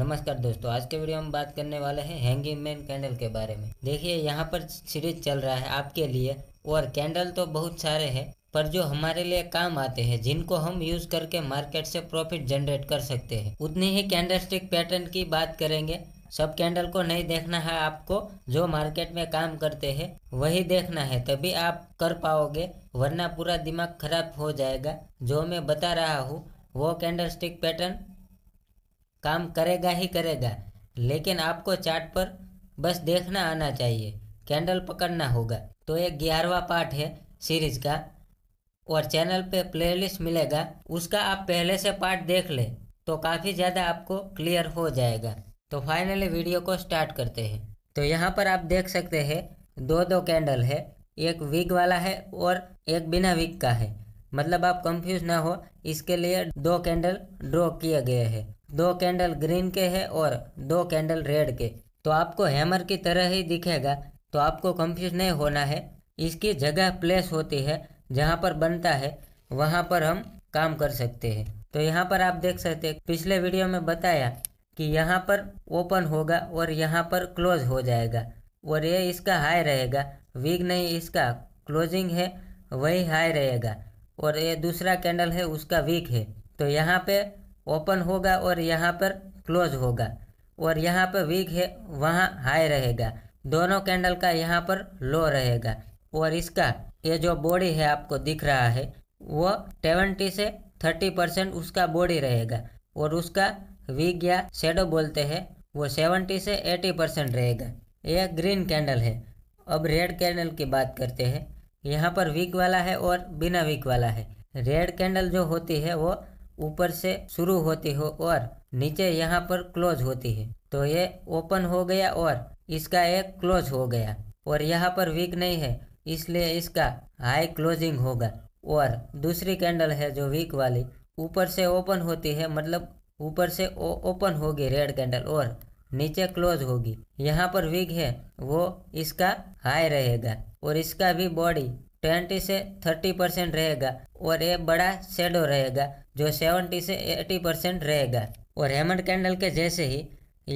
नमस्कार दोस्तों आज के वीडियो में बात करने वाले हैं हैंगिंग मैन कैंडल के बारे में देखिए यहाँ पर सीरीज चल रहा है आपके लिए और कैंडल तो बहुत सारे हैं पर जो हमारे लिए काम आते हैं जिनको हम यूज करके मार्केट से प्रॉफिट जनरेट कर सकते हैं उतनी ही कैंडल स्टिक पैटर्न की बात करेंगे सब कैंडल को नहीं देखना है आपको जो मार्केट में काम करते हैं वही देखना है तभी आप कर पाओगे वरना पूरा दिमाग खराब हो जाएगा जो मैं बता रहा हूँ वो कैंडल स्टिक पैटर्न काम करेगा ही करेगा लेकिन आपको चार्ट पर बस देखना आना चाहिए कैंडल पकड़ना होगा तो एक ग्यारहवा पार्ट है सीरीज का और चैनल पे प्लेलिस्ट मिलेगा उसका आप पहले से पार्ट देख ले तो काफ़ी ज़्यादा आपको क्लियर हो जाएगा तो फाइनली वीडियो को स्टार्ट करते हैं तो यहाँ पर आप देख सकते हैं दो दो कैंडल है एक विग वाला है और एक बिना विग का है मतलब आप कंफ्यूज ना हो इसके लिए दो कैंडल ड्रॉ किए गए हैं दो कैंडल ग्रीन के हैं और दो कैंडल रेड के तो आपको हैमर की तरह ही दिखेगा तो आपको कंफ्यूज नहीं होना है इसकी जगह प्लेस होती है जहाँ पर बनता है वहाँ पर हम काम कर सकते हैं तो यहाँ पर आप देख सकते हैं पिछले वीडियो में बताया कि यहाँ पर ओपन होगा और यहाँ पर क्लोज हो जाएगा और ये इसका हाई रहेगा वीक नहीं इसका क्लोजिंग है वही हाई रहेगा और ये दूसरा कैंडल है उसका वीक है तो यहाँ पे ओपन होगा और यहाँ पर क्लोज होगा और यहाँ पर वीक है वहाँ हाई रहेगा दोनों कैंडल का यहाँ पर लो रहेगा और इसका ये जो बॉडी है आपको दिख रहा है वो सेवेंटी से थर्टी परसेंट उसका बॉडी रहेगा और उसका वीक या शेडो बोलते हैं वो सेवेंटी से एटी परसेंट रहेगा यह ग्रीन कैंडल है अब रेड कैंडल की बात करते हैं यहाँ पर वीक वाला है और बिना वीक वाला है रेड कैंडल जो होती है वो ऊपर से शुरू होती हो और नीचे यहाँ पर क्लोज होती है तो ये ओपन हो गया और इसका एक क्लोज हो गया और यहाँ पर वीक नहीं है इसलिए इसका हाई क्लोजिंग होगा और दूसरी कैंडल है जो वीक वाली ऊपर से ओपन होती है मतलब ऊपर से ओपन होगी रेड कैंडल और नीचे क्लोज होगी यहाँ पर वीक है वो इसका हाई रहेगा और इसका भी बॉडी ट्वेंटी से थर्टी परसेंट रहेगा और ये बड़ा शेडो रहेगा जो सेवेंटी से एटी परसेंट रहेगा और हेमंड कैंडल के जैसे ही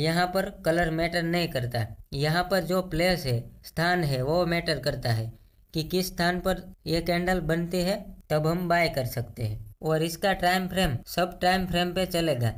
यहाँ पर कलर मैटर नहीं करता यहाँ पर जो प्लेस है स्थान है वो मैटर करता है कि किस स्थान पर ये कैंडल बनती है तब हम बाय कर सकते हैं और इसका टाइम फ्रेम सब टाइम फ्रेम पे चलेगा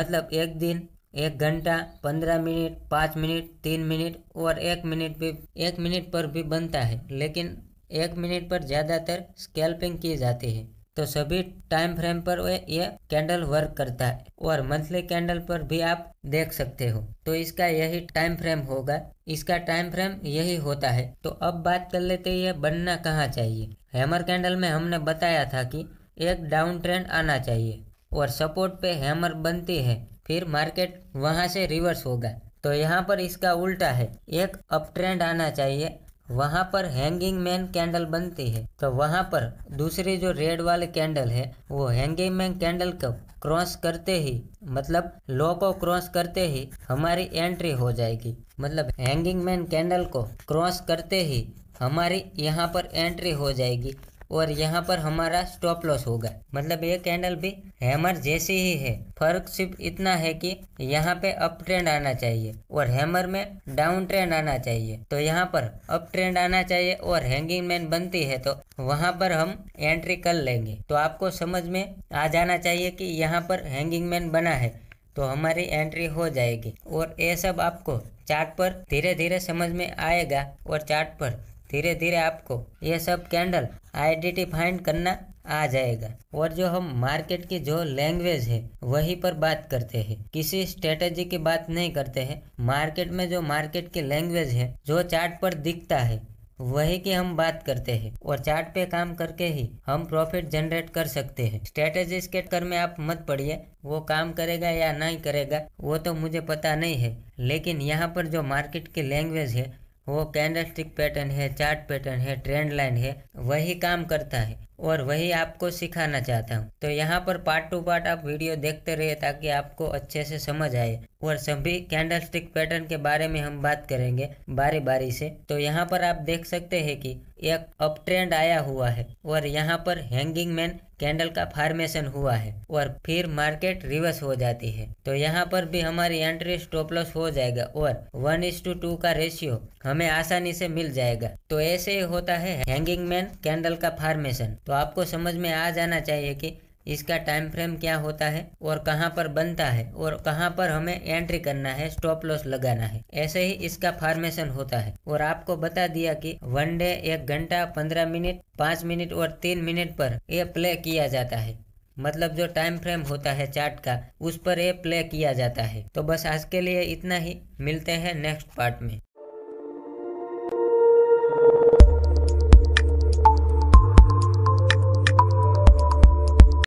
मतलब एक दिन एक घंटा पंद्रह मिनट पाँच मिनट तीन मिनट और एक मिनट भी एक मिनट पर भी बनता है लेकिन एक मिनट पर ज़्यादातर स्कैल्पिंग की जाती है तो सभी टाइम फ्रेम पर ये कैंडल वर्क करता है और मंथली कैंडल पर भी आप देख सकते हो तो इसका यही टाइम फ्रेम होगा इसका टाइम फ्रेम यही होता है तो अब बात कर लेते हैं ये बनना कहाँ चाहिए हैमर कैंडल में हमने बताया था कि एक डाउन ट्रेंड आना चाहिए और सपोर्ट पे हैमर बनती है फिर मार्केट वहाँ से रिवर्स होगा तो यहाँ पर इसका उल्टा है एक अप ट्रेंड आना चाहिए वहाँ पर हैंगिंग मैन कैंडल बनती है तो वहाँ पर दूसरे जो रेड वाले कैंडल है वो हैंगिंग मैन कैंडल को क्रॉस करते ही मतलब लो को क्रॉस करते ही हमारी एंट्री हो जाएगी मतलब हैंगिंग मैन कैंडल को क्रॉस करते ही हमारी यहाँ पर एंट्री हो जाएगी और यहाँ पर हमारा स्टॉप लॉस होगा मतलब ये कैंडल भी हैमर जैसी ही है फर्क सिर्फ इतना है कि यहाँ पे अप ट्रेंड आना चाहिए और हैमर में डाउन ट्रेंड आना चाहिए तो यहाँ पर अप ट्रेंड आना चाहिए और हैंगिंग मैन बनती है तो वहाँ पर हम एंट्री कर लेंगे तो आपको समझ में आ जाना चाहिए कि यहाँ पर हैंगिंग मैन बना है तो हमारी एंट्री हो जाएगी और ये सब आपको चार्ट पर धीरे धीरे समझ में आएगा और चार्ट पर धीरे धीरे आपको ये सब कैंडल फाइंड करना आ जाएगा और जो हम मार्केट की जो लैंग्वेज है वही पर बात करते हैं किसी स्ट्रेटेजी की बात नहीं करते हैं मार्केट में जो मार्केट की लैंग्वेज है जो चार्ट पर दिखता है वही की हम बात करते हैं और चार्ट पे काम करके ही हम प्रॉफिट जनरेट कर सकते हैं स्ट्रेटेजी के कर में आप मत पड़िए वो काम करेगा या नहीं करेगा वो तो मुझे पता नहीं है लेकिन यहाँ पर जो मार्केट की लैंग्वेज है वो कैंडल स्टिक पैटर्न है चार्ट पैटर्न है ट्रेंड लाइन है वही काम करता है और वही आपको सिखाना चाहता हूँ तो यहाँ पर पार्ट टू पार्ट आप वीडियो देखते रहिए ताकि आपको अच्छे से समझ आए और सभी कैंडलस्टिक पैटर्न के बारे में हम बात करेंगे बारी बारी से तो यहाँ पर आप देख सकते हैं कि एक अप ट्रेंड आया हुआ है और यहाँ पर हैंगिंग मैन कैंडल का फॉर्मेशन हुआ है और फिर मार्केट रिवर्स हो जाती है तो यहाँ पर भी हमारी एंट्री स्टॉप लॉस हो जाएगा और वन इज टू टू का रेशियो हमें आसानी से मिल जाएगा तो ऐसे ही होता है हैंगिंग मैन कैंडल का फॉर्मेशन तो आपको समझ में आ जाना चाहिए कि इसका टाइम फ्रेम क्या होता है और कहाँ पर बनता है और कहाँ पर हमें एंट्री करना है स्टॉप लॉस लगाना है ऐसे ही इसका फॉर्मेशन होता है और आपको बता दिया कि वन डे एक घंटा पंद्रह मिनट पाँच मिनट और तीन मिनट पर यह प्ले किया जाता है मतलब जो टाइम फ्रेम होता है चार्ट का उस पर ये प्ले किया जाता है तो बस आज के लिए इतना ही मिलते हैं नेक्स्ट पार्ट में